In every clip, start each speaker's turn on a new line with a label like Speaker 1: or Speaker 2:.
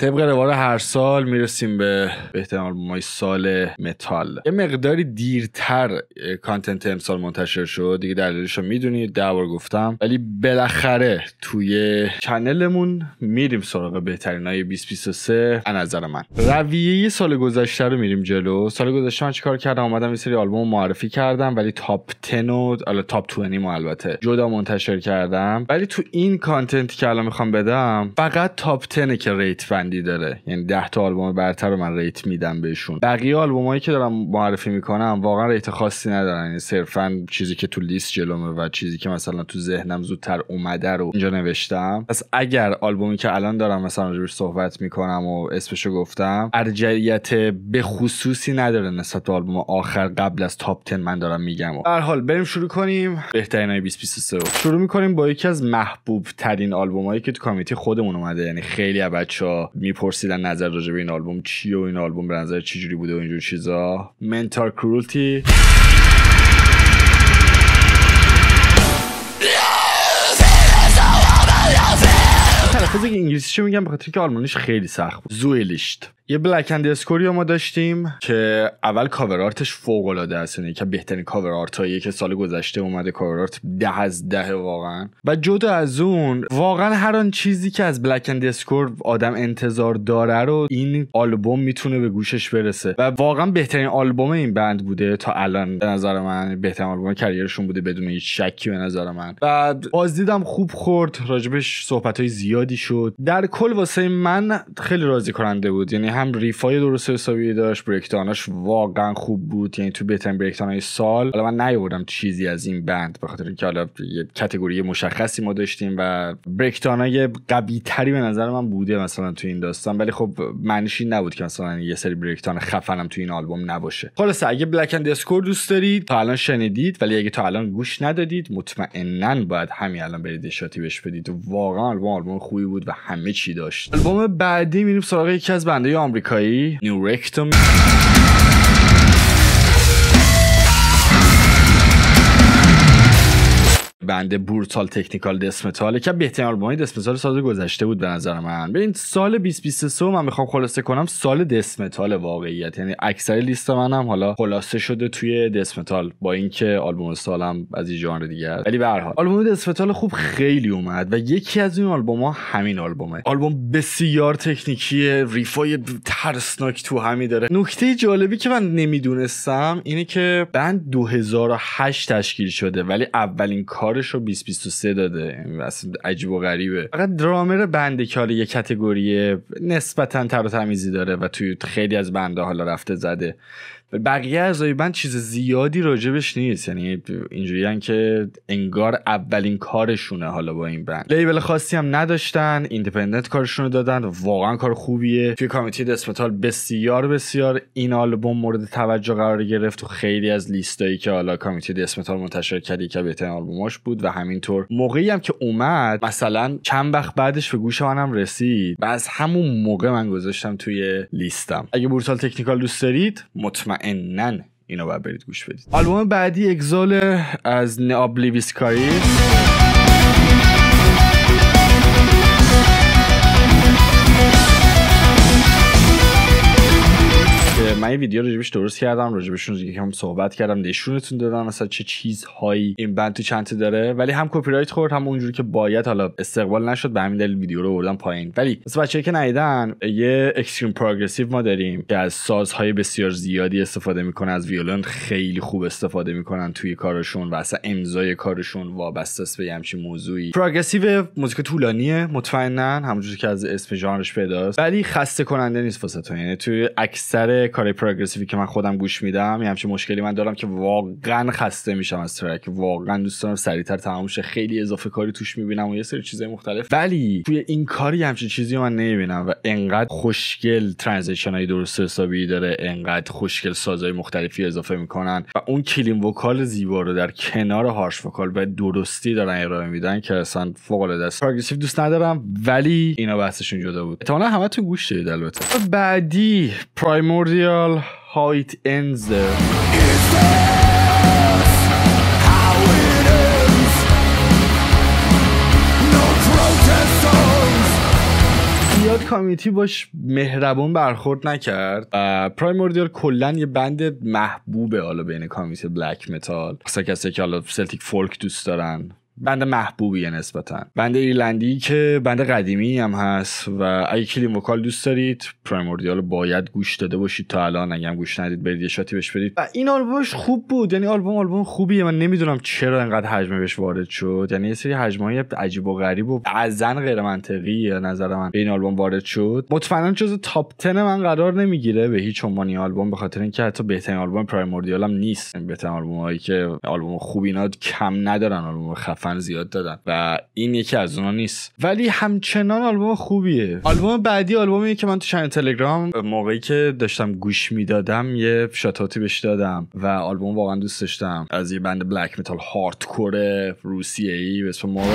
Speaker 1: طبق روال هر سال میرسیم به بهترین مای سال متال یه مقداری دیرتر کانتنت امسال منتشر شد دیگه دلیلش رو میدونید دعوار گفتم ولی بالاخره توی چنلمون میریم سراغ بهترین های 2023 از نظر من رویه سال گذشته رو میریم جلو سال گذشته من چیکار کردم اومدم یه سری آلبوم معرفی کردم ولی تاپ 10 و حالا تاپ 20 مو البته جدا منتشر کردم ولی تو این کانتنت که الان میخوام بدم فقط تاپ 10 که ریت فن بندی داره یعنی 10 تا آلبوم برتر رو من ریت میدم بهشون بقیه آلبومایی که دارم معرفی میکنم واقعا ریت خاصی ندارن یعنی صرفا چیزی که تو لیست جلومه و چیزی که مثلا تو ذهنم زودتر اومده رو اینجا نوشتم پس اگر آلبومی که الان دارم مثلا روش صحبت میکنم و اسمشو گفتم ارجعیت به خصوصی نداره نسبت به آلبوم آخر قبل از تاپ 10 من دارم میگم هر حال بریم شروع کنیم بهترین 2023 شروع میکنیم با یکی از محبوب ترین هایی که تو کامیتی خودمون اومده یعنی خیلی بچا میپرسیدن نظر راجع به این آلبوم چی و این آلبوم به نظر چی جوری بوده و اینجور چیزا منتال کرولتی تلفظ انگلیسی چی میگم بخاطر که آلمانیش خیلی سخت بود زویلیشت یه بلک اند اسکوری ما داشتیم که اول کاور آرتش فوق العاده است یعنی که بهترین کاور آرت هایی که سال گذشته اومده کاور آرت ده از ده واقعا و جدا از اون واقعا هر آن چیزی که از بلک اند اسکور آدم انتظار داره رو این آلبوم میتونه به گوشش برسه و واقعا بهترین آلبوم این بند بوده تا الان به نظر من بهترین آلبوم کریرشون بوده بدون هیچ شکی به نظر من و بازدیدم خوب خورد راجبش صحبت های زیادی شد در کل واسه من خیلی راضی کننده بود یعنی هم ریفای درست حسابی داشت برکتاناش واقعا خوب بود یعنی تو بهترین های سال حالا من نیاوردم چیزی از این بند به خاطر اینکه حالا یه کاتگوری مشخصی ما داشتیم و بریکتانای قوی تری به نظر من بوده مثلا تو این داستان ولی خب معنیش این نبود که مثلا یه سری بریکدان خفنم تو این آلبوم نباشه خلاص اگه بلک اند اسکور دوست دارید تا الان شنیدید ولی اگه تا الان گوش ندادید مطمئنا باید همین الان برید شاتی بهش بدید واقعا آلبوم آلبوم خوبی بود و همه چی داشت آلبوم بعدی میریم سراغ یکی از بنده آمریکایی نیورکتو می... بند بورتال تکنیکال دسمتال که بهترین آلبوم دسمتال ساز گذشته بود به نظر من ببین سال 2023 من میخوام خلاصه کنم سال دسمتال واقعیت یعنی اکثر لیست منم حالا خلاصه شده توی دسمتال با اینکه آلبوم سالم از این ژانر دیگه ولی به هر حال آلبوم دسمتال خوب خیلی اومد و یکی از این آلبوم ها همین آلبومه آلبوم بسیار تکنیکی ریفای ترسناک تو همی داره نکته جالبی که من نمیدونستم اینه که بند 2008 تشکیل شده ولی اولین کار رو 2023 داده اصلا عجیب و غریبه فقط درامر بنده که یه کتگوری نسبتا تر و تمیزی داره و توی خیلی از بنده حالا رفته زده بقیه اعضای بند چیز زیادی راجبش نیست یعنی اینجوریان که انگار اولین کارشونه حالا با این بند لیبل خاصی هم نداشتن ایندیپندنت کارشون رو دادن واقعا کار خوبیه توی کامیتی دسمتال بسیار بسیار این آلبوم مورد توجه قرار گرفت و خیلی از لیستایی که حالا کامیتی دسمتال منتشر کردی که بهترین آلبوماش بود و همینطور موقعی هم که اومد مثلا چند وقت بعدش به گوش منم رسید و از همون موقع من گذاشتم توی لیستم اگه بورتال تکنیکال دوست دارید مطمئن مطمئنن اینو باید برید گوش بدید آلبوم بعدی اگزال از نابلیویسکاری من ویدیو راجبش درست کردم راجبشون هم صحبت کردم نشونتون دادن مثلا چه چیزهایی این بند تو چنته داره ولی هم کپی رایت خورد هم اونجوری که باید حالا استقبال نشد به همین دلیل ویدیو رو بردم پایین ولی مثلا بچه‌ای که نیدن یه اکستریم پروگرسیو ما داریم که از سازهای بسیار زیادی استفاده میکنه از ویولن خیلی خوب استفاده میکنن توی کارشون و اصلا امضای کارشون وابسته است به همچین موضوعی پروگرسیو موزیک طولانیه مطمئنا همونجوری که از اسم ژانرش پیداست ولی خسته کننده نیست واسه یعنی توی اکثر کار کارهای که من خودم گوش میدم یه همچین مشکلی من دارم که واقعا خسته میشم از ترک واقعا دوست دارم سریعتر تمام شه خیلی اضافه کاری توش میبینم و یه سری چیزای مختلف ولی توی این کاری همچین چیزی من نمیبینم و انقدر خوشگل ترانزیشن های درست حسابی داره انقدر خوشگل سازهای مختلفی اضافه میکنن و اون کلیم وکال زیبا رو در کنار هارش وکال و درستی دارن ارائه میدن که اصلا فوق العاده است دوست ندارم ولی اینا بحثشون جدا بود احتمالاً همتون گوش دادید البته بعدی پرایموردیا Girl, How It Ends باش مهربون برخورد نکرد پرایموردیال کلا یه بند محبوبه حالا بین کامیتی بلک متال اصلا کسی که حالا سلتیک فولک دوست دارن بند محبوبیه نسبتا بند ایرلندی که بند قدیمی هم هست و اگه کلیم وکال دوست دارید پرایموردیال باید گوش داده باشید تا الان اگه هم گوش ندید برید یه شاتی بهش برید و این آلبومش خوب بود یعنی آلبوم آلبوم خوبیه من نمیدونم چرا انقدر حجمه بهش وارد شد یعنی یه سری حجمه عجیب و غریب و ازن غیر منطقی نظر من به این آلبوم وارد شد مطمئنا جز تاپ 10 من قرار نمیگیره به هیچ عنوان آلبوم به خاطر اینکه حتی بهترین آلبوم پرایموردیال هم نیست بهترین هایی که آلبوم خوبی اینا کم ندارن آلبوم خفن زیاد دادن و این یکی از اونها نیست ولی همچنان آلبوم خوبیه آلبوم بعدی آلبومیه که من تو چنل تلگرام موقعی که داشتم گوش میدادم یه شاتاتی بهش دادم و آلبوم واقعا دوست داشتم از یه بند بلک متال هاردکور روسیه ای به اسم مورو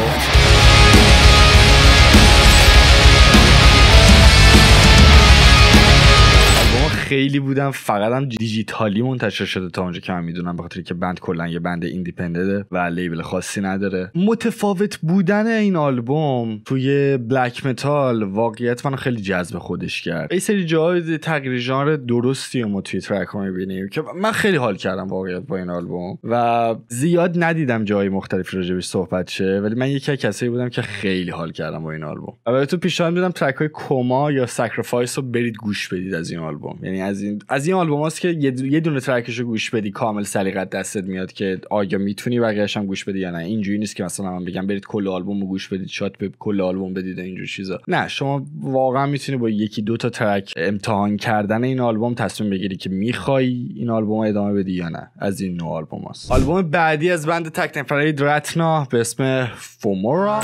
Speaker 1: خیلی بودن فقط هم دیجیتالی منتشر شده تا اونجا که من میدونم بخاطر که بند کلا یه بند ایندیپندنت و لیبل خاصی نداره متفاوت بودن این آلبوم توی بلک متال واقعیت من خیلی جذب خودش کرد یه سری جای تغییر ژانر درستی و توی ترک ها میبینیم که من خیلی حال کردم واقعیت با این آلبوم و زیاد ندیدم جای مختلفی راجبش صحبت شه ولی من یکی از کسایی بودم که خیلی حال کردم با این آلبوم و تو پیشنهاد میدم ترک های کما یا سکریفایس رو برید گوش بدید از این آلبوم یعنی یعنی از این از این آلبوم که یه دونه ترکش رو گوش بدی کامل سلیقت دستت میاد که آیا میتونی بقیه‌اش هم گوش بدی یا نه اینجوری نیست که مثلا من بگم برید کل آلبوم رو گوش بدید شات به کل آلبوم بدید اینجور چیزا نه شما واقعا میتونی با یکی دو تا ترک امتحان کردن این آلبوم تصمیم بگیری که میخوای این آلبوم ادامه بدی یا نه از این نوع آلبوم آلبوم بعدی از بند تک نفره به اسم فومورا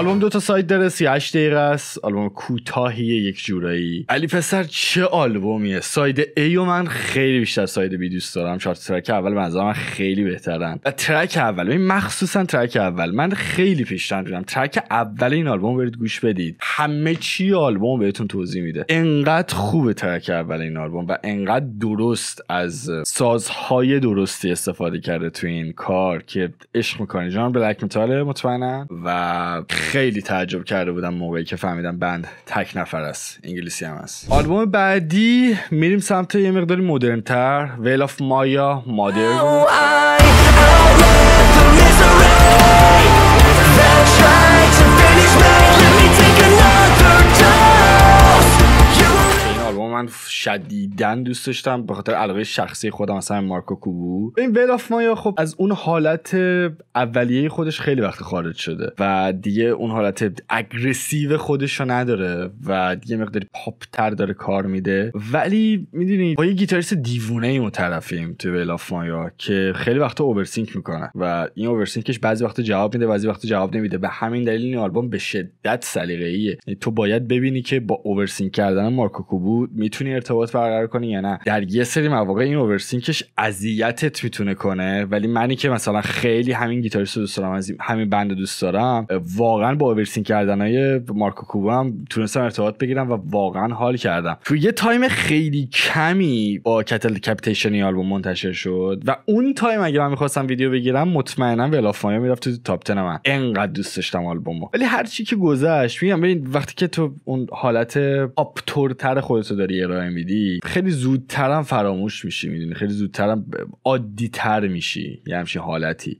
Speaker 1: آلبوم دو تا سایت داره 38 دقیقه است آلبوم کوتاهی یک جورایی علی پسر چه آلبومیه ساید ای و من خیلی بیشتر ساید بی دوست دارم چهار ترک اول به من خیلی بهترن و ترک اول این مخصوصا ترک اول من خیلی پیشنهاد میدم ترک اول این آلبوم برید گوش بدید همه چی آلبوم بهتون توضیح میده انقدر خوبه ترک اول این آلبوم و انقدر درست از سازهای درستی استفاده کرده تو این کار که عشق میکنه جان بلک متاله مطمئنا و خیلی تعجب کرده بودم موقعی که فهمیدم بند تک نفر است انگلیسی هم است آلبوم بعدی میریم سمت یه مقداری مدرن تر ویل آف مایا مادر شدیدن دوست داشتم به خاطر علاقه شخصی خودم مثلا مارکو کوبو این ویل آف مایا خب از اون حالت اولیه خودش خیلی وقت خارج شده و دیگه اون حالت اگریسیو خودش رو نداره و دیگه مقداری پاپ تر داره کار میده ولی میدونی با یه گیتاریست دیوونه ای طرفیم تو ویل آف مایا که خیلی وقت اوورسینک میکنه و این اوورسینکش بعضی وقت جواب میده بعضی وقت جواب نمیده به همین دلیل این آلبوم به شدت سلیقه‌ایه یعنی تو باید ببینی که با اوورسینک کردن مارکو کوبو میتونی ارتباط برقرار کنی یا نه در یه سری مواقع این اوورسینکش اذیتت میتونه کنه ولی منی که مثلا خیلی همین گیتاریست دوست دارم همین بند دوست دارم واقعا با اوورسینک کردنای مارکو کوبا هم تونستم ارتباط بگیرم و واقعا حال کردم تو یه تایم خیلی کمی با کتل کپتیشن آلبوم منتشر شد و اون تایم اگه من میخواستم ویدیو بگیرم مطمئنا ولافایا میرفت تو تاپ 10 من انقدر دوست داشتم آلبومو ولی هر چی که گذشت میگم ببین وقتی که تو اون حالت آپتورتر خودتو داری ارائه خیلی زودترم فراموش میشی میدونی خیلی زودترم عادی تر میشی یه همچین حالتی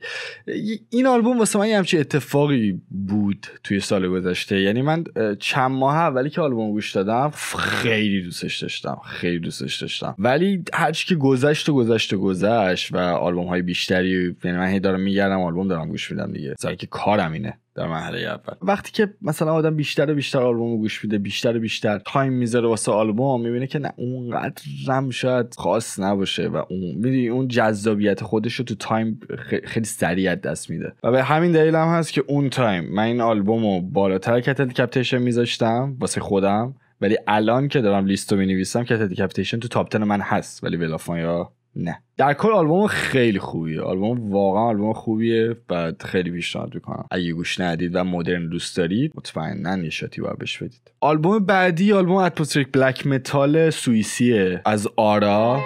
Speaker 1: این آلبوم واسه من یه همچین اتفاقی بود توی سال گذشته یعنی من چند ماه اولی که آلبوم گوش دادم خیلی دوستش داشتم خیلی دوستش داشتم ولی هرچی که گذشت و گذشت و گذشت و آلبوم های بیشتری یعنی من هی دارم میگردم آلبوم دارم گوش میدم دیگه سر که کارم اینه در مرحله اول وقتی که مثلا آدم بیشتر و بیشتر رو گوش میده بیشتر و بیشتر تایم میذاره واسه آلبوم میبینه که نه اونقدر رم شاید خاص نباشه و اون اون جذابیت خودش رو تو تایم خیلی سریع دست میده و به همین دلیل هم هست که اون تایم من این آلبوم رو بالاتر کتل کپتیشن میذاشتم واسه خودم ولی الان که دارم لیست رو مینویسم که کپتیشن تو تاپ من هست ولی بلافان نه در کل آلبوم خیلی خوبیه آلبوم واقعا آلبوم خوبیه و خیلی پیشنهاد میکنم اگه گوش ندید و مدرن دوست دارید مطمئنا نشاتی و باید بهش بدید آلبوم بعدی آلبوم اتموسفریک بلک متال سوئیسیه از آرا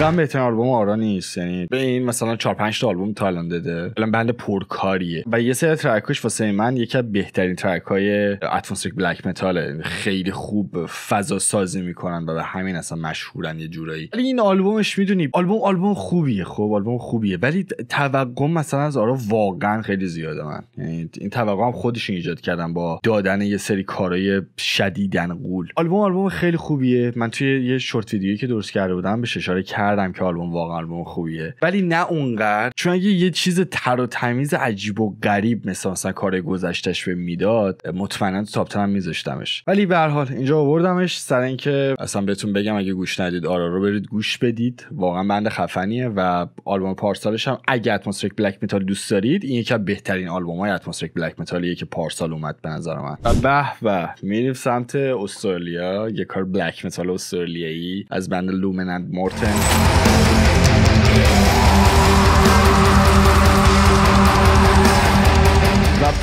Speaker 1: واقعا بهترین آلبوم آرا نیست یعنی به این مثلا 4 5 تا آلبوم تا داده الان بند پرکاریه و یه سری ترکاش واسه من یکی از بهترین ترک های اتمسفریک بلک متاله یعنی خیلی خوب فضا سازی میکنن و به همین اصلا مشهورن یه جورایی ولی این آلبومش میدونی آلبوم آلبوم خوبیه خب آلبوم خوبیه ولی توقع مثلا از آرا واقعا خیلی زیاده من یعنی این توقع هم خودش ایجاد کردم با دادن یه سری کارهای شدیدن قول آلبوم آلبوم خیلی خوبیه من توی یه شورت ویدیویی که درست کرده بودم به اشاره کردم که آلبوم واقعا آلبوم خوبیه ولی نه اونقدر چون اگه یه چیز تر و تمیز عجیب و غریب مثل مثلا کار گذشتش به میداد مطمئنا تو میذاشتمش ولی به هر حال اینجا آوردمش سر اینکه اصلا بهتون بگم اگه گوش ندید آرا رو برید گوش بدید واقعا بند خفنیه و آلبوم پارسالش هم اگه اتمسفریک بلک متال دوست دارید این یکی از بهترین آلبوم های اتمسفریک بلک متالیه که پارسال اومد به نظر من و به و میریم سمت استرالیا یه کار بلک متال استرالیایی از بند لومن مورتن Yeah.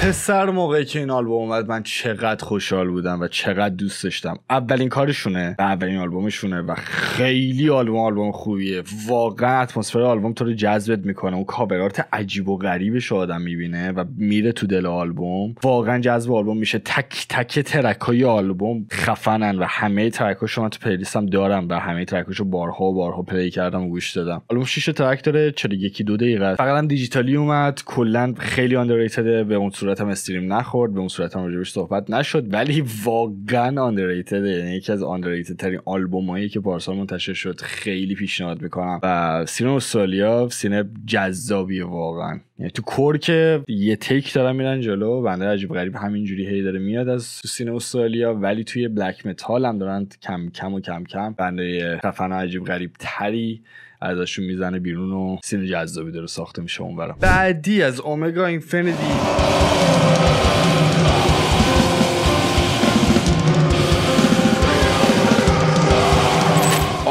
Speaker 1: پسر موقعی که این آلبوم اومد من چقدر خوشحال بودم و چقدر دوست داشتم اولین کارشونه و اولین آلبومشونه و خیلی آلبوم آلبوم خوبیه واقعا اتمسفر آلبوم تو رو جذبت میکنه اون کاورارت عجیب و غریبش آدم میبینه و میره تو دل آلبوم واقعا جذب آلبوم میشه تک تک ترک های آلبوم خفنن و همه ترکاشو من تو پلیلیستم دارم و همه ترکاشو بارها و بارها پلی کردم و گوش دادم آلبوم 6 ترک داره یکی دو دقیقه فقط هم دیجیتالی اومد کلا خیلی آندرریتد به اون صورت هم استریم نخورد به اون هم راجبش صحبت نشد ولی واقعا آندرریتد یعنی یکی از آندرریتد ترین آلبومایی که پارسال منتشر شد خیلی پیشنهاد میکنم و سین استرالیا سین جذابی واقعا یعنی تو کور که یه تیک دارن میرن جلو بنده عجیب غریب همینجوری هی داره میاد از سین استرالیا ولی توی بلک متال هم دارن کم کم و کم کم بنده خفن عجیب غریب تری ازشون میزنه بیرون و سین جذابی داره ساخته میشه اونورم بعدی از اومگا اینفینیتی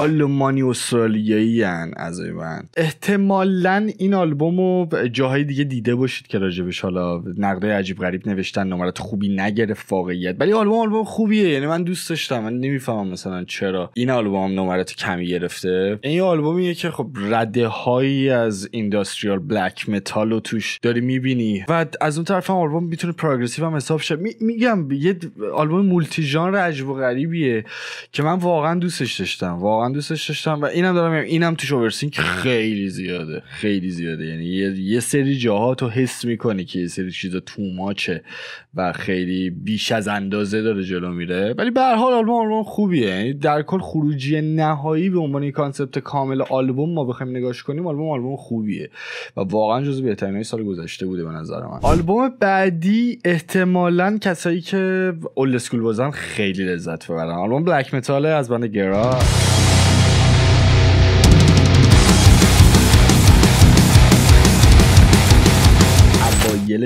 Speaker 1: آلمانی استرالیایی ان از من احتمالا این آلبوم رو جاهای دیگه دیده باشید که راجبش حالا نقده عجیب غریب نوشتن نمرات خوبی نگرفت واقعیت ولی آلبوم آلبوم خوبیه یعنی من دوست داشتم من نمیفهمم مثلا چرا این آلبوم نمرات کمی گرفته این آلبومیه که خب رده هایی از اینداستریال بلک متال رو توش داری میبینی و از اون طرف هم آلبوم میتونه پروگرسیو هم حساب شه می، میگم یه آلبوم مولتی ژانر عجیب و غریبیه که من واقعا دوستش داشتم واقعا دوستش داشتم و اینم دارم اینم توش اوورسینگ خیلی زیاده خیلی زیاده یعنی یه, سری جاها تو حس میکنی که یه سری چیزا تو ماچه و خیلی بیش از اندازه داره جلو میره ولی به هر حال آلبوم خوبیه یعنی در کل خروجی نهایی به عنوان کانسپت کامل آلبوم ما بخوایم نگاش کنیم آلبوم آلبوم خوبیه و واقعا جز بهترین سال گذشته بوده به نظر من آلبوم بعدی احتمالا کسایی که اولد اسکول بازن خیلی لذت ببرن آلبوم بلک متال از بند گرا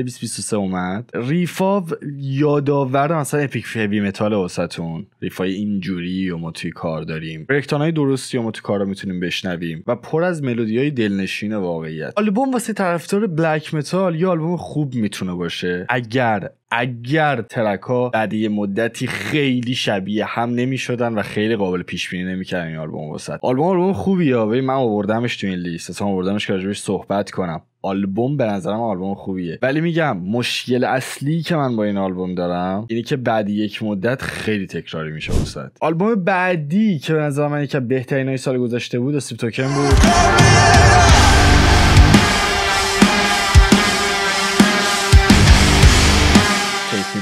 Speaker 1: 2023 اومد ریفا یادآور مثلا اپیک هوی متال واسهتون ریفای اینجوری و ما توی کار داریم برکتان های درستی و ما توی کارا میتونیم بشنویم و پر از ملودی های دلنشین واقعیت آلبوم واسه طرفدار بلک متال یه آلبوم خوب میتونه باشه اگر اگر ترک ها بعد یه مدتی خیلی شبیه هم نمی شدن و خیلی قابل پیش بینی نمیکردن این آلبوم واسه آلبوم آلبوم خوبیه من آوردمش تو این لیست اصلا آوردمش که صحبت کنم آلبوم به نظرم آلبوم خوبیه ولی میگم مشکل اصلی که من با این آلبوم دارم اینه که بعد یک مدت خیلی تکراری میشه وسط آلبوم بعدی که به نظر من یکی بهترین های سال گذشته بود و توکن بود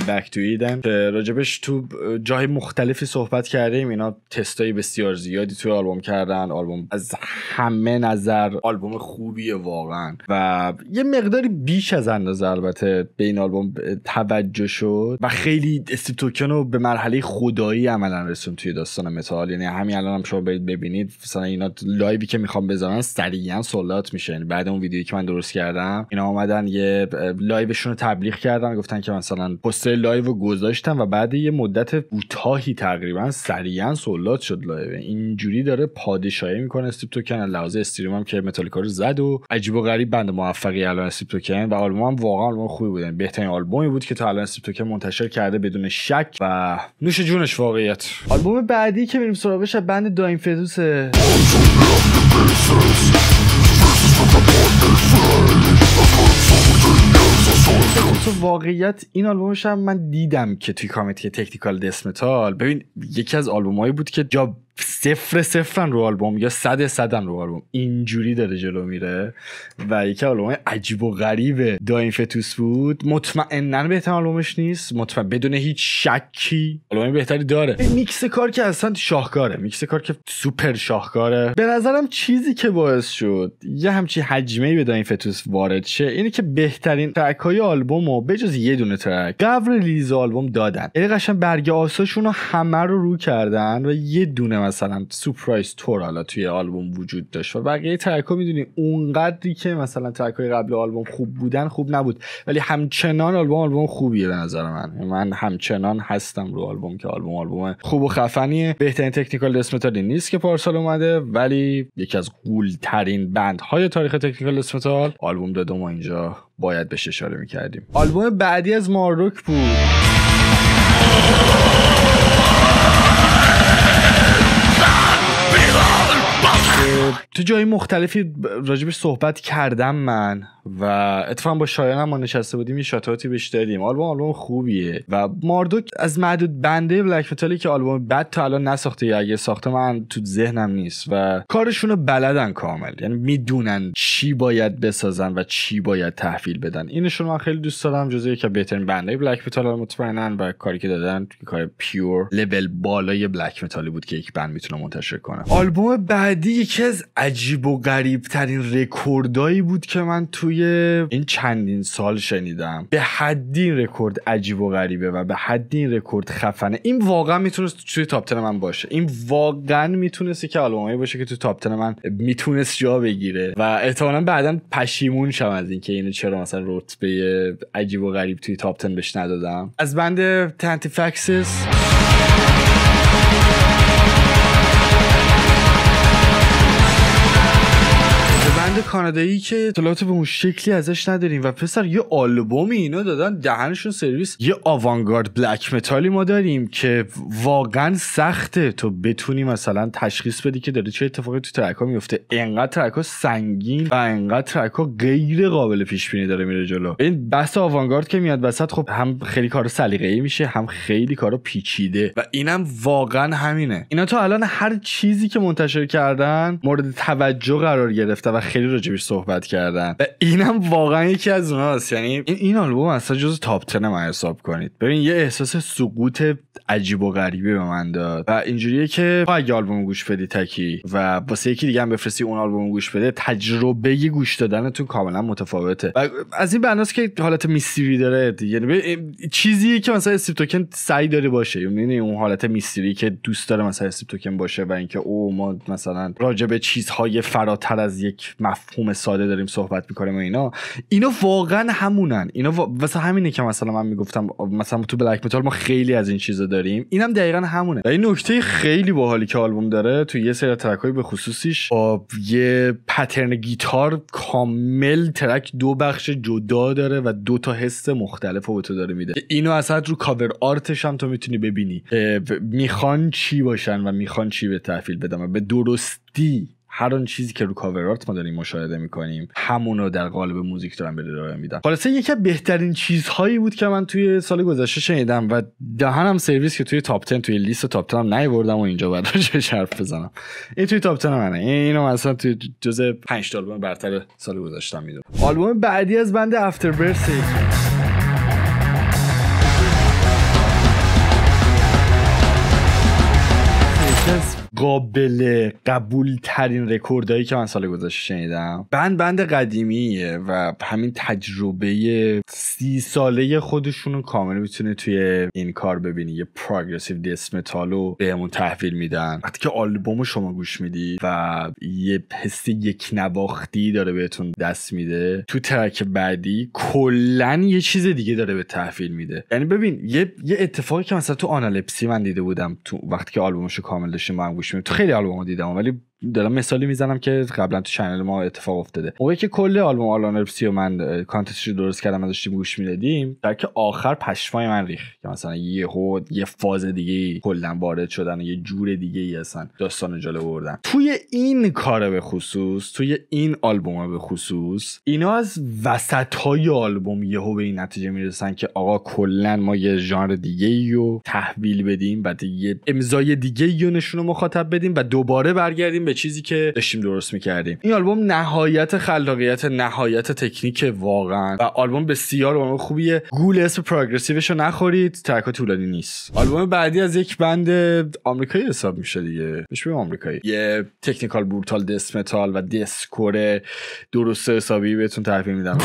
Speaker 1: بک تو ایدن راجبش تو جای مختلفی صحبت کردیم اینا تستای بسیار زیادی توی آلبوم کردن آلبوم از همه نظر آلبوم خوبیه واقعا و یه مقداری بیش از اندازه البته به این آلبوم توجه شد و خیلی استیو توکن رو به مرحله خدایی عملا رسون توی داستان متال یعنی همین الان هم شما برید ببینید مثلا اینا لایوی که میخوام بزنن سریعا سولات میشه یعنی بعد اون ویدیویی که من درست کردم اینا اومدن یه لایوشون رو تبلیغ کردن گفتن که مثلا پستر لایو گذاشتن و بعد یه مدت اوتاهی تقریبا سریعا سولاد شد لایو اینجوری داره پادشاهی میکنه استیپ توکن لحاظ استریم هم که متالیکا رو زد و عجیب و غریب بند موفقی الان استیپ توکن و آلبوم هم واقعا آلبوم خوبی بودن بهترین آلبومی بود که تا الان استیپ توکن منتشر کرده بدون شک و نوش جونش واقعیت آلبوم بعدی که میریم سراغش بند دایم فدوسه خب تو واقعیت این آلبومش هم من دیدم که توی کامنت تکنیکال دسمتال ببین یکی از آلبومایی بود که جا صفر صفرن رو آلبوم یا صد صدن رو آلبوم اینجوری داره جلو میره و یکی آلبوم عجیب و غریب داین فتوس بود مطمئنا بهتر آلبومش نیست مطمئن بدون هیچ شکی آلبوم بهتری داره میکس کار که اصلا شاهکاره میکس کار که سوپر شاهکاره به نظرم چیزی که باعث شد یه همچی حجمه به داین فتوس وارد شه اینه که بهترین ترک های آلبوم به بجز یه دونه ترک قبل ریلیز آلبوم دادن یعنی قشنگ برگ آساشون رو همه رو رو کردن و یه دونه مثلا سپرایز تور حالا توی آلبوم وجود داشت و بقیه ترکا میدونی اونقدری که مثلا های قبل آلبوم خوب بودن خوب نبود ولی همچنان آلبوم آلبوم خوبیه به نظر من من همچنان هستم رو آلبوم که آلبوم آلبوم خوب و خفنیه بهترین تکنیکال دسمتالی نیست که پارسال اومده ولی یکی از قولترین بندهای تاریخ تکنیکال دسمتال آلبوم دادم و اینجا باید بهش اشاره میکردیم آلبوم بعدی از ماروک بود تو جایی مختلفی راجبش صحبت کردم من و اتفاقا با شایانم ما نشسته بودیم یه شاتاتی بهش دادیم آلبوم آلبوم خوبیه و ماردوک از معدود بنده بلک متالی که آلبوم بد تا الان نساخته یا اگه ساخته من تو ذهنم نیست و کارشون رو بلدن کامل یعنی میدونن چی باید بسازن و چی باید تحویل بدن اینشون من خیلی دوست دارم جزو یکی بهترین بنده بلک متال مطمئنا و کاری که دادن کار پیور لول بالای بلک متالی بود که یک بند میتونه منتشر کنه آلبوم بعدی یکی از عجیب و غریب ترین رکوردایی بود که من توی این چندین سال شنیدم به این رکورد عجیب و غریبه و به این رکورد خفنه این واقعا میتونست توی تاپ من باشه این واقعا میتونست که آلبومی باشه که تو تاپ من میتونست جا بگیره و احتمالا بعدا پشیمون شم از اینکه اینو چرا مثلا رتبه عجیب و غریب توی تاپ بهش ندادم از بند تنتی بند کانادایی که اطلاعات به اون شکلی ازش نداریم و پسر یه آلبومی اینا دادن دهنشون سرویس یه آوانگارد بلک متالی ما داریم که واقعا سخته تو بتونی مثلا تشخیص بدی که داره چه اتفاقی تو ترک ها میفته انقدر ترک ها سنگین و انقدر ترک ها غیر قابل پیش بینی داره میره جلو این بحث آوانگارد که میاد وسط خب هم خیلی کار سلیقه‌ای میشه هم خیلی کارو پیچیده و اینم واقعا همینه اینا تا الان هر چیزی که منتشر کردن مورد توجه قرار گرفته و خیلی خیلی راجبش صحبت کردن و اینم واقعا یکی از اوناست یعنی این, آلبوم اصلا جزو تاپ 10 من حساب کنید ببین یه احساس سقوط عجیب و غریبی به من داد و اینجوریه که اگه آلبوم گوش بدی تکی و واسه یکی دیگه هم بفرستی اون آلبوم گوش بده تجربه گوش دادنتون کاملا متفاوته و از این بناس که حالت میستری داره یعنی چیزی که مثلا سیپ توکن سعی داره باشه یعنی اون حالت میستری که دوست داره مثلا استیپ توکن باشه و اینکه او ما مثلا راجع به چیزهای فراتر از یک مفهوم ساده داریم صحبت میکنیم و اینا اینا واقعا همونن اینا واسه همینه که مثلا من میگفتم مثلا تو بلک متال ما خیلی از این چیزا داریم اینم دقیقا همونه و این نکته خیلی باحالی که آلبوم داره تو یه سری ترک به خصوصیش با یه پترن گیتار کامل ترک دو بخش جدا داره و دو تا حس مختلف رو به تو داره میده اینو اصلا رو کاور آرتش هم تو میتونی ببینی میخوان چی باشن و میخوان چی به تحویل بدم به درستی هر آن چیزی که رو کاورارت ما داریم مشاهده میکنیم همون رو در قالب موزیک دارن به ارائه میدن خلاصه یکی از بهترین چیزهایی بود که من توی سال گذشته شنیدم و دهنم سرویس که توی تاپ 10 توی لیست تاپ 10 نیوردم و اینجا بعد چه حرف بزنم این توی تاپ 10 منه اینو اصلا توی جزء 5 تا آلبوم برتر سال گذشته میدونم آلبوم بعدی از بند افتر برسی قابل قبول ترین رکوردایی که من سال گذشته شنیدم بند بند قدیمیه و همین تجربه سی ساله خودشون رو کامل میتونه توی این کار ببینی یه پراگرسیو دس متال رو بهمون تحویل میدن وقتی که آلبوم شما گوش میدی و یه حس یک نواختی داره بهتون دست میده تو ترک بعدی کلا یه چیز دیگه داره به تحویل میده یعنی ببین یه, یه اتفاقی که مثلا تو آنالپسی من دیده بودم تو وقتی که آلبومش کامل داشتیم je suis très loin On dit, on va aller دارم مثالی میزنم که قبلا تو چنل ما اتفاق افتاده موقعی که کل آلبوم آلان ارپسی و من کانتش رو درست کردم و داشتیم گوش میدادیم در که آخر پشمای من ریخ که مثلا یه خود یه فاز دیگه کلا وارد شدن و یه جور دیگه ای اصلا داستان جالب بردن توی این کار به خصوص توی این آلبوم به خصوص اینا از وسط های آلبوم یهو به این نتیجه میرسن که آقا کلا ما یه ژانر دیگه تحویل بدیم و یه امضای دیگه نشون مخاطب بدیم و دوباره برگردیم به چیزی که داشتیم درست میکردیم این آلبوم نهایت خلاقیت نهایت تکنیک واقعا و آلبوم بسیار آلبوم خوبیه گول اسم پروگرسیوشو رو نخورید ترک طولانی نیست آلبوم بعدی از یک بند آمریکایی حساب میشه دیگه بهش آمریکایی یه تکنیکال بورتال دس متال و دسکور درست حسابی بهتون تحویل میدم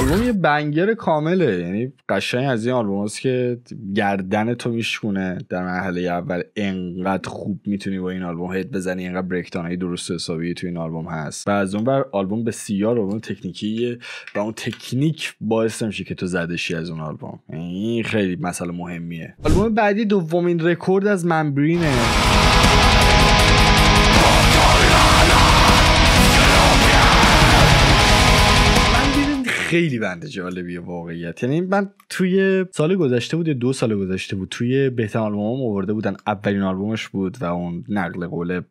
Speaker 1: آلبوم یه بنگر کامله یعنی قشنگ از این آلبوم هست که گردن تو میشکونه در مرحله اول انقدر خوب میتونی با این آلبوم هیت بزنی انقدر بریکتان های درست حسابی تو این آلبوم هست و از اون بر آلبوم بسیار آلبوم تکنیکیه و اون تکنیک باعث میشه که تو زدشی از اون آلبوم این یعنی خیلی مسئله مهمیه آلبوم بعدی دومین رکورد از منبرینه خیلی بنده جالبیه واقعیت یعنی من توی سال گذشته بود یا دو سال گذشته بود توی بهترین آلبوم آورده بودن اولین آلبومش بود و اون نقل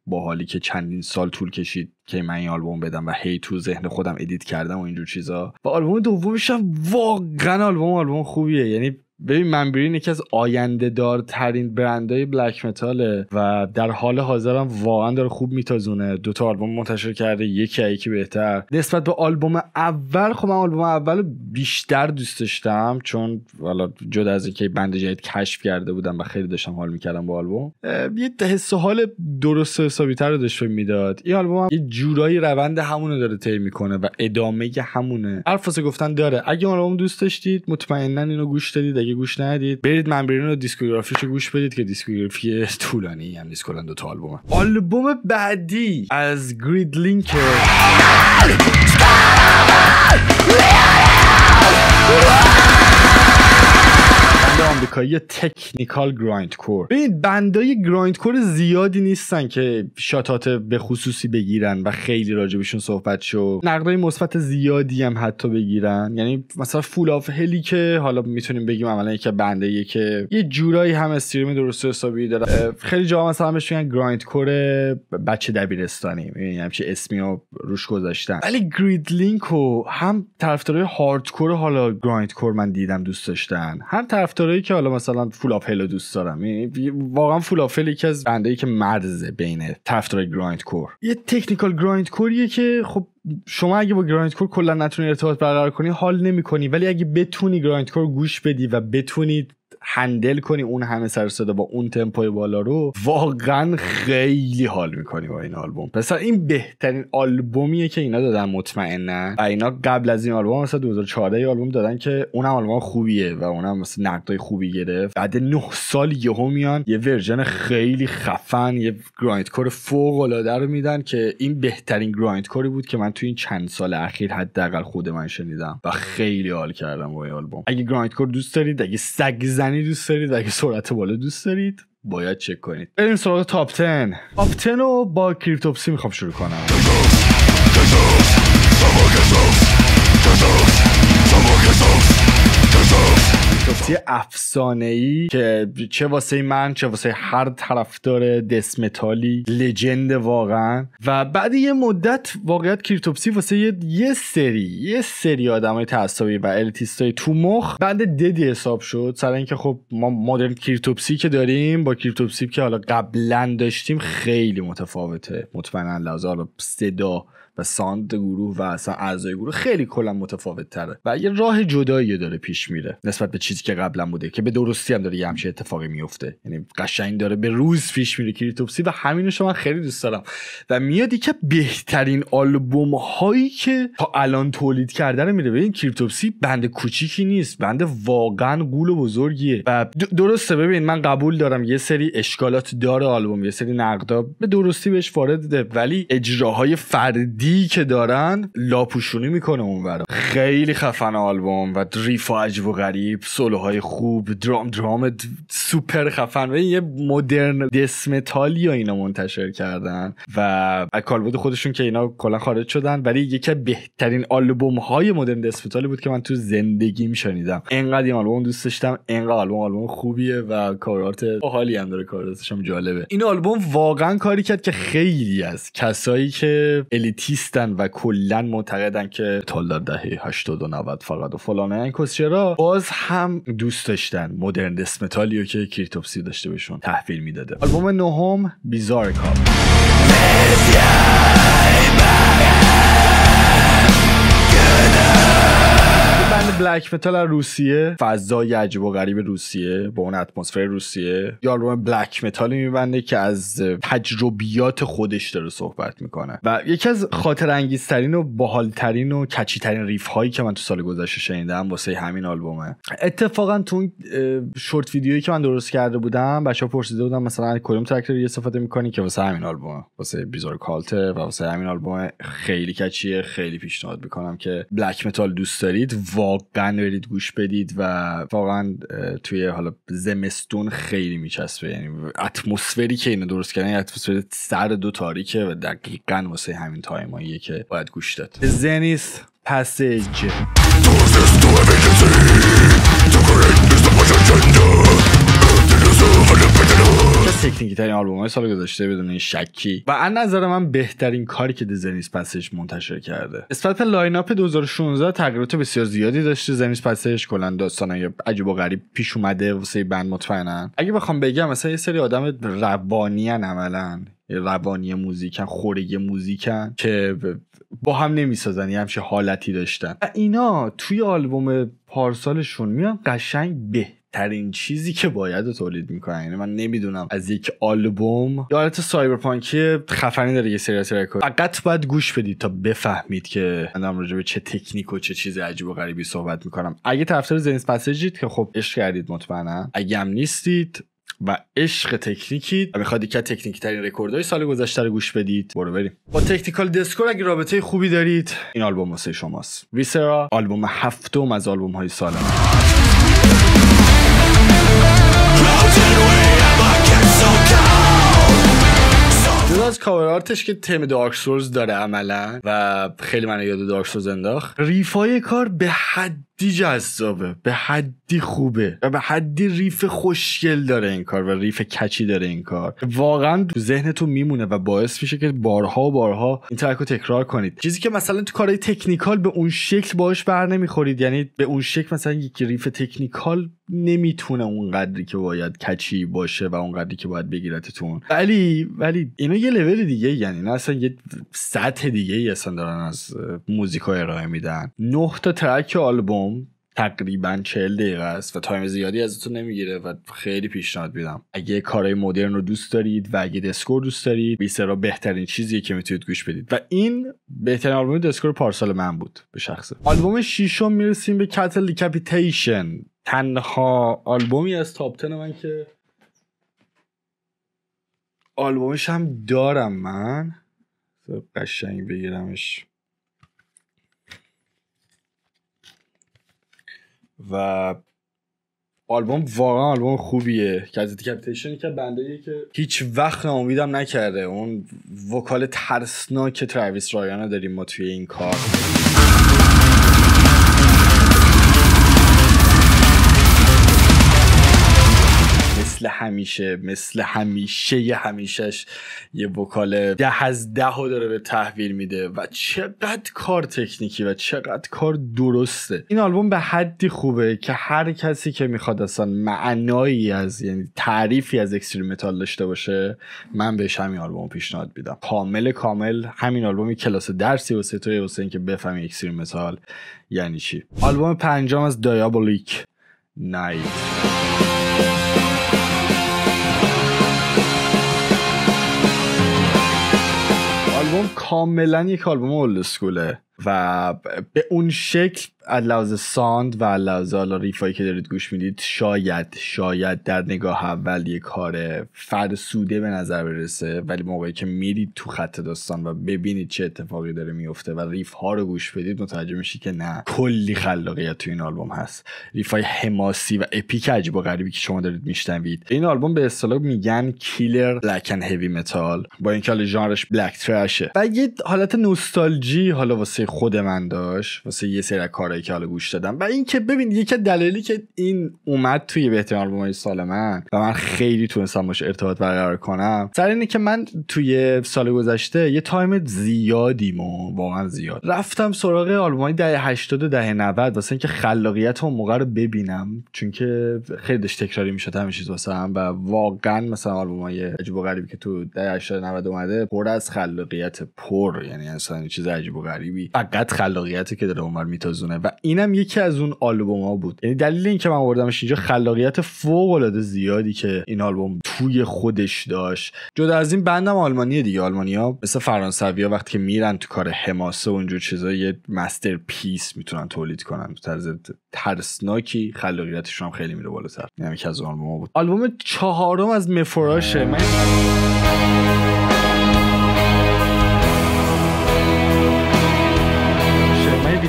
Speaker 1: با حالی که چندین سال طول کشید که من این آلبوم بدم و هی تو ذهن خودم ادیت کردم و اینجور چیزا و آلبوم دومش هم واقعا آلبوم آلبوم خوبیه یعنی ببین منبرین یکی از آینده دارترین های بلک متاله و در حال حاضر هم واقعا داره خوب میتازونه دوتا آلبوم منتشر کرده یکی یکی بهتر نسبت به آلبوم اول خب من آلبوم اول بیشتر دوست داشتم چون والا جدا از اینکه بند جدید کشف کرده بودم و خیلی داشتم حال میکردم با آلبوم یه حس حال درست و حسابی تر داشت میداد این آلبوم هم یه جورایی روند همونو داره طی میکنه و ادامه همونه حرف گفتن داره اگه آلبوم دوست داشتید مطمئنا اینو گوش دادید گوش ندید برید من رو دیسکوگرافیشو گوش بدید که دیسکوگرافی طولانی هم یعنی نیست کلا دو تا آلبوم آلبوم بعدی از گرید لینکر آمریکایی تکنیکال گرایند کور بند بندای گرایند کور زیادی نیستن که شاتات به خصوصی بگیرن و خیلی راجبشون صحبت شد نقدای مثبت زیادی هم حتی بگیرن یعنی مثلا فول آف هلی که حالا میتونیم بگیم عملا یک بنده که یه جورایی هم استریم درست حسابی داره خیلی جا مثلا بهش میگن گرایند کور بچه دبیرستانی میبینی اسمی رو روش گذاشتن ولی گرید لینک و هم طرفدارای هاردکور حالا گرایند کور من دیدم دوست داشتن هم طرفدارایی که حالا مثلا فولافل رو دوست دارم یعنی واقعا فولافل یکی از بنده ای که مرزه بین تفتر گرایند کور یه تکنیکال گرایند کوریه که خب شما اگه با گرایند کور کلا نتونی ارتباط برقرار کنی حال نمیکنی ولی اگه بتونی گرایند کور گوش بدی و بتونید هندل کنی اون همه سر با اون تمپوی بالا رو واقعا خیلی حال میکنی با این آلبوم پس این بهترین آلبومیه که اینا دادن مطمئنا و اینا قبل از این آلبوم مثلا 2014 آلبوم دادن که اونم آلبوم خوبیه و اونم مثلا نقدای خوبی گرفت بعد 9 سال یهو میان یه ورژن خیلی خفن یه گرایند کور فوق العاده رو میدن که این بهترین گرایند کوری بود که من تو این چند سال اخیر حداقل خود من شنیدم و خیلی حال کردم با این آلبوم اگه گرایند کور دوست دارید اگه سگ طولانی دوست دارید و اگه سرعت بالا دوست دارید باید چک کنید بریم سراغ تاپ 10 تاپ 10 رو با کریپتوپسی میخوام شروع کنم یه افسانه ای که چه واسه من چه واسه هر طرفدار دسمتالی متالی لجند واقعا و بعد یه مدت واقعیت کریپتوپسی واسه یه, سری یه سری های تعصبی و الیتیستای تو مخ بعد ددی حساب شد سر اینکه خب ما مدل کریپتوپسی که داریم با کریپتوپسی که حالا قبلا داشتیم خیلی متفاوته مطمئنا لازم صدا و ساند گروه و اصلا اعضای گروه خیلی کلا متفاوت تره و یه راه جدایی داره پیش میره نسبت به چیزی که قبلا بوده که به درستی هم داره یه همچین اتفاقی میفته یعنی قشنگ داره به روز پیش میره کریتوپسی و همینو شما خیلی دوست دارم و میادی که بهترین آلبوم هایی که تا الان تولید کردن رو میره ببین کریتوپسی بند کوچیکی نیست بند واقعا گول و بزرگیه و درسته ببین من قبول دارم یه سری اشکالات داره آلبوم یه سری نقدا به درستی بهش وارد ده ولی اجراهای فردی دی که دارن لاپوشونی میکنه اونورا خیلی خفن آلبوم و ریف عجب و غریب سولوهای خوب درام درام سوپر خفن و یه مدرن دسمتالی یا اینا منتشر کردن و کالبود خودشون که اینا کلا خارج شدن ولی یکی بهترین آلبوم های مدرن دسمتالی بود که من تو زندگیم شنیدم انقدر این آلبوم دوست داشتم انقدر آلبوم آلبوم خوبیه و کارارت حالی هم داره هم جالبه این آلبوم واقعا کاری کرد که خیلی از کسایی که الیتی نیستن و کلا معتقدن که تالار دهه 80 و 90 فقط و فلان این کوسچرا باز هم دوست داشتن مدرن دس متالیو که کریتوپسی داشته بهشون تحویل میداده آلبوم نهم بیزار کاپ بلک متال از روسیه فضای عجیب و غریب روسیه با اون اتمسفر روسیه یا بلک متالی میبنده که از تجربیات خودش داره صحبت میکنه و یکی از خاطر انگیزترین و باحالترین و کچیترین ترین ریف هایی که من تو سال گذشته شنیدم واسه همین آلبومه اتفاقا تو اون شورت ویدیویی که من درست کرده بودم بچه ها پرسیده بودم مثلا کدوم ترک رو استفاده میکنی که واسه همین واسه بیزار کالته و واسه همین آلبوم خیلی کچیه خیلی پیشنهاد میکنم که بلک متال دوست دارید واقعا گن برید گوش بدید و واقعا توی حالا زمستون خیلی میچسبه یعنی اتمسفری که اینو درست کردن یعنی اتمسفر سر دو تاریکه و دقیقا واسه همین تایماییه که باید گوش داد زنیس پسیج تکنیکی ترین آلبوم های سال گذشته بدون شکی و از نظر من بهترین کاری که دزنیس پسش منتشر کرده نسبت لاین اپ 2016 تغییرات بسیار زیادی داشته دزنیس پسش کلا داستان عجیب و غریب پیش اومده واسه بند مطمئنا اگه بخوام بگم مثلا یه سری آدم روانیان عملا روانی موزیکن خوره موزیکن که با هم نمیسازن یه همچه حالتی داشتن و اینا توی آلبوم پارسالشون میان قشنگ به ترین چیزی که باید تولید میکنن یعنی من نمیدونم از یک آلبوم یا حالت سایبرپانکی خفنی داره یه سری رکورد فقط باید گوش بدید تا بفهمید که من راجع به چه تکنیک و چه چیز عجیب و غریبی صحبت میکنم اگه طرفدار زنس پسیجید که خب عشق کردید مطمئنا اگه هم نیستید و عشق تکنیکی و میخواد که تکنیکی ترین های سال گذشته رو گوش بدید برو بریم با تکنیکال دسکور اگه رابطه خوبی دارید این آلبوم واسه شماست ویسرا آلبوم هفتم از آلبوم های سالم کاور آرتش که تم دارک سورز داره عملا و خیلی من یاد دارک سورز انداخت ریفای کار به حد حدی جذابه به حدی خوبه و به حدی ریف خوشگل داره این کار و ریف کچی داره این کار واقعا تو ذهنتون میمونه و باعث میشه که بارها و بارها این ترک رو تکرار کنید چیزی که مثلا تو کارهای تکنیکال به اون شکل باش بر نمیخورید یعنی به اون شکل مثلا یک ریف تکنیکال نمیتونه اون قدری که باید کچی باشه و اون قدری که باید بگیرتتون ولی ولی اینا یه لول دیگه یعنی اینا اصلا یه سطح دیگه ای دارن از موزیک ارائه میدن نه تا ترک آلبوم تقریبا 40 دقیقه است و تایم زیادی ازتون نمیگیره و خیلی پیشنهاد میدم اگه کارهای مدرن رو دوست دارید و اگه دسکور دوست دارید بیسرا بهترین چیزیه که میتونید گوش بدید و این بهترین آلبوم دسکور پارسال من بود به شخصه آلبوم ششم میرسیم به کتل دیکپیتیشن تنها آلبومی از تاپ من که آلبومش هم دارم من خب، قشنگ بگیرمش و آلبوم واقعا آلبوم خوبیه که از دیکپتیشنی که بنده که هیچ وقت امیدم نکرده اون وکال ترسناک ترویس رایانو داریم ما توی این کار مثل همیشه مثل همیشه یه همیشهش یه وکال ده از ده رو داره به تحویل میده و چقدر کار تکنیکی و چقدر کار درسته این آلبوم به حدی خوبه که هر کسی که میخواد اصلا معنایی از یعنی تعریفی از اکستریم متال داشته باشه من بهش همین آلبوم پیشنهاد میدم کامل کامل همین آلبومی کلاس درسی و توی حسین که بفهمی اکستریم متال یعنی چی آلبوم پنجم از دیابولیک نایت آلبوم کاملا یک آلبوم اولد اسکوله و به اون شکل لحاظ ساند و لحاظ حالا ریفایی که دارید گوش میدید شاید شاید در نگاه اول یه کار فرسوده به نظر برسه ولی موقعی که میرید تو خط داستان و ببینید چه اتفاقی داره میفته و ریف ها رو گوش بدید متوجه میشی که نه کلی خلاقیت تو این آلبوم هست ریف های حماسی و اپیک عجیب و غریبی که شما دارید میشنوید این آلبوم به اصطلاح میگن کیلر لکن هوی متال با اینکه حالا ژانرش بلک ترشه و یه حالت نوستالژی حالا واسه خود من داشت واسه یه سری کارهایی که حالا گوش دادم و اینکه ببین یکی دلیلی که این اومد توی بهترین آلبوم سال من و من خیلی تو انسان باش ارتباط برقرار کنم سر اینه که من توی سال گذشته یه تایم زیادی و واقعا زیاد رفتم سراغ آلبوم های دهه 80 و دهه 90 واسه اینکه خلاقیت اون موقع رو ببینم چون که خیلی داشت تکراری میشد همین چیز واسه هم و واقعا مثلا آلبوم های عجیب و غریبی که تو دهه 80 90 اومده پر از خلاقیت پر یعنی انسان چیز عجیب و غریبی فقط خلاقیتی که داره عمر میتازونه و اینم یکی از اون آلبوم ها بود یعنی دلیل اینکه من آوردمش اینجا خلاقیت فوق العاده زیادی که این آلبوم توی خودش داشت جدا از این بندم آلمانیه دیگه آلمانیا مثل فرانسویا وقتی که میرن تو کار حماسه و اونجور چیزا یه مستر پیس میتونن تولید کنن تو طرز ترسناکی خلاقیتشون هم خیلی میره بالاتر اینم یعنی یکی از آلبوم بود آلبوم چهارم از مفراشه من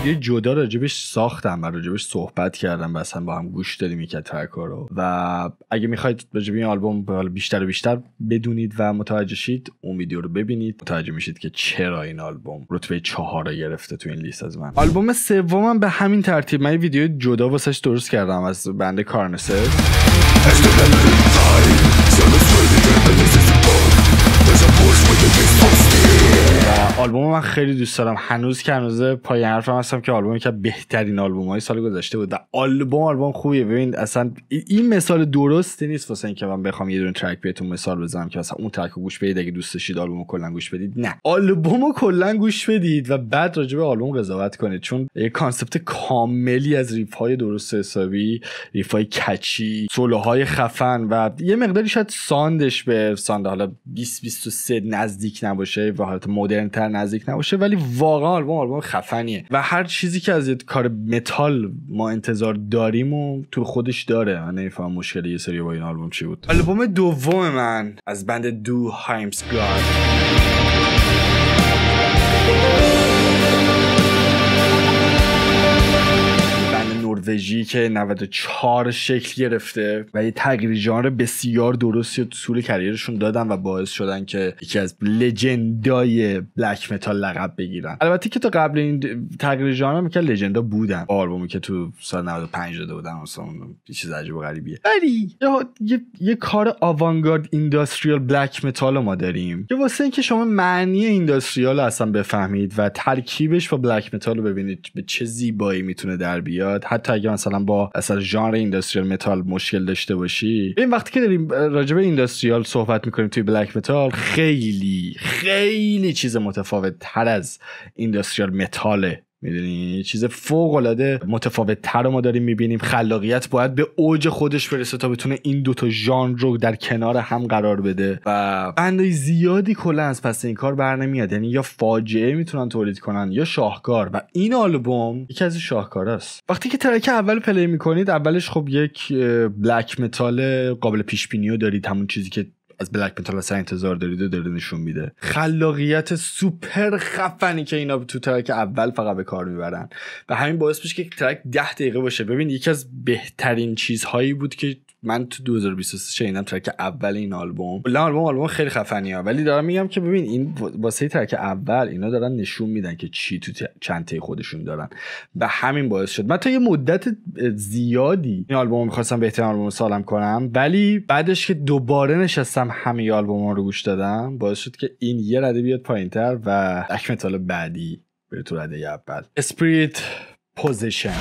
Speaker 1: ویدیو جدا راجبش ساختم و راجبش صحبت کردم و اصلا با هم گوش دادیم یک ترک رو و اگه میخواید راجب این آلبوم بیشتر و بیشتر بدونید و متوجه شید اون ویدیو رو ببینید متوجه میشید که چرا این آلبوم رتبه چهار رو گرفته تو این لیست از من آلبوم سوم هم به همین ترتیب من ویدیو جدا واسش درست کردم از بند کارنسر آلبوم من خیلی دوست دارم هنوز که هنوز پای حرفم هستم که آلبوم که بهترین آلبوم های سال گذشته بود آلبوم آلبوم خوبیه ببین اصلا این مثال درستی نیست واسه اینکه من بخوام یه دونه ترک بهتون مثال بزنم که اصلا اون ترک رو گوش بدید اگه دوست داشتید آلبومو کلا گوش بدید نه آلبوم کلا گوش بدید و بعد راجع به آلبوم قضاوت کنید چون یه کانسپت کاملی از ریف های درست حسابی ریف های کچی سولوهای خفن و یه مقداری شاید ساندش به ساند حالا 20 23 نزدیک نباشه و حالت مدرن تر نزدیک نباشه ولی واقعا آلبوم آلبوم خفنیه و هر چیزی که از یه کار متال ما انتظار داریم و تو خودش داره من نمیفهم مشکل یه سری با این آلبوم چی بود آلبوم دوم من از بند دو هایمز گاد استراتژی که 94 شکل گرفته و یه تغییر ژانر بسیار درستی و طول کریرشون دادن و باعث شدن که یکی از لجندای بلک متال لقب بگیرن البته که تا قبل این تغییر ژانر که لجندا بودن آلبومی که تو سال 95 داده بودن اصلا چیز عجیب و غریبیه ولی یه،, یه،, کار آوانگارد اینداستریال بلک متال ما داریم که واسه اینکه شما معنی اینداستریال اصلا بفهمید و ترکیبش با بلک متال رو ببینید به چه زیبایی میتونه در بیاد حتی اگه مثلا با اصلا ژانر اینداستریال متال مشکل داشته باشی این وقتی که داریم راجبه اینداستریال صحبت میکنیم توی بلک متال خیلی خیلی چیز متفاوت تر از اینداستریال متاله میدونی چیز فوق العاده متفاوت تر ما داریم میبینیم خلاقیت باید به اوج خودش برسه تا بتونه این دوتا ژانر رو در کنار هم قرار بده و بندای زیادی کلا از پس این کار بر نمیاد یعنی یا فاجعه میتونن تولید کنن یا شاهکار و این آلبوم یکی از شاهکاراست وقتی که ترک اول پلی میکنید اولش خب یک بلک متال قابل پیش بینی دارید همون چیزی که از بلک پنتر مثلا انتظار دارید و داره نشون میده خلاقیت سوپر خفنی که اینا تو ترک اول فقط به کار میبرن و همین باعث میشه که ترک ده دقیقه باشه ببین یکی از بهترین چیزهایی بود که من تو 2023 شنیدم ترک اول این آلبوم کلا آلبوم آلبوم خیلی خفنیه ولی دارم میگم که ببین این واسه ترک اول اینا دارن نشون میدن که چی تو چنته خودشون دارن و همین باعث شد من تا یه مدت زیادی این آلبوم میخواستم بهترین آلبوم سالم کنم ولی بعدش که دوباره نشستم همه آلبوم رو گوش دادم باعث شد که این یه رده بیاد پایینتر و اکمتال بعدی بره تو رده اول اسپریت پوزیشن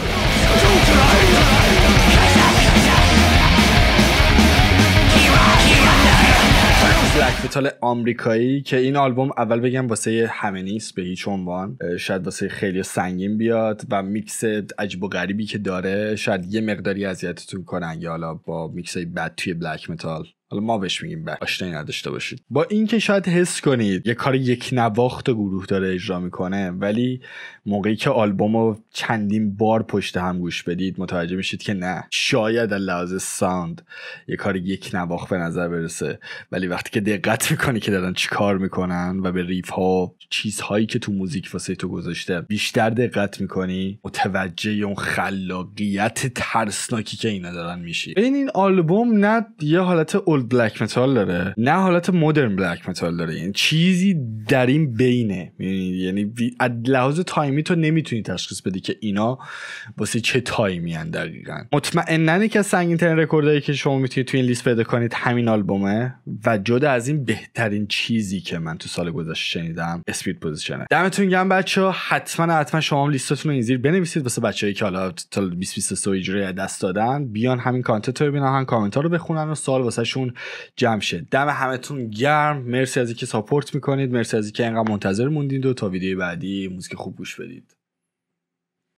Speaker 1: متال آمریکایی که این آلبوم اول بگم واسه همه نیست به هیچ عنوان شاید واسه خیلی سنگین بیاد و میکس عجب و غریبی که داره شاید یه مقداری اذیتتون کنن یا حالا با میکس بد توی بلک متال حالا ما بهش میگیم بک آشنایی نداشته باشید با اینکه شاید حس کنید یه کار یک نواخت گروه داره اجرا میکنه ولی موقعی که آلبوم رو چندین بار پشت هم گوش بدید متوجه میشید که نه شاید لحاظ ساند یه کار یک نواخت به نظر برسه ولی وقتی که دقت میکنی که دارن چیکار میکنن و به ریف ها چیزهایی که تو موزیک واسه تو گذاشته بیشتر دقت میکنی متوجه اون خلاقیت ترسناکی که اینا دارن میشی این این آلبوم نه یه حالت اولد بلک متال داره نه حالت مدرن بلک متال داره یعنی چیزی در این بینه یعنی از لحاظ تایمی تو نمیتونی تشخیص بدی که اینا واسه چه تایمی ان دقیقا مطمئنا که سنگین ترین رکوردایی که شما میتونید تو این لیست پیدا کنید همین آلبومه و جدا از این بهترین چیزی که من تو سال گذشته شنیدم اسپید پوزیشنه دمتون گرم بچه حتما حتما شما هم لیستتون رو این زیر بنویسید واسه بچه‌ای که حالا تا 2023 دست دادن بیان همین کانتنت رو ببینن هم کامنت رو بخونن و سال واسه جم جمع شه دم همتون گرم مرسی از اینکه ساپورت میکنید مرسی از اینکه انقدر منتظر موندید و تا ویدیو بعدی موزیک خوب گوش بدید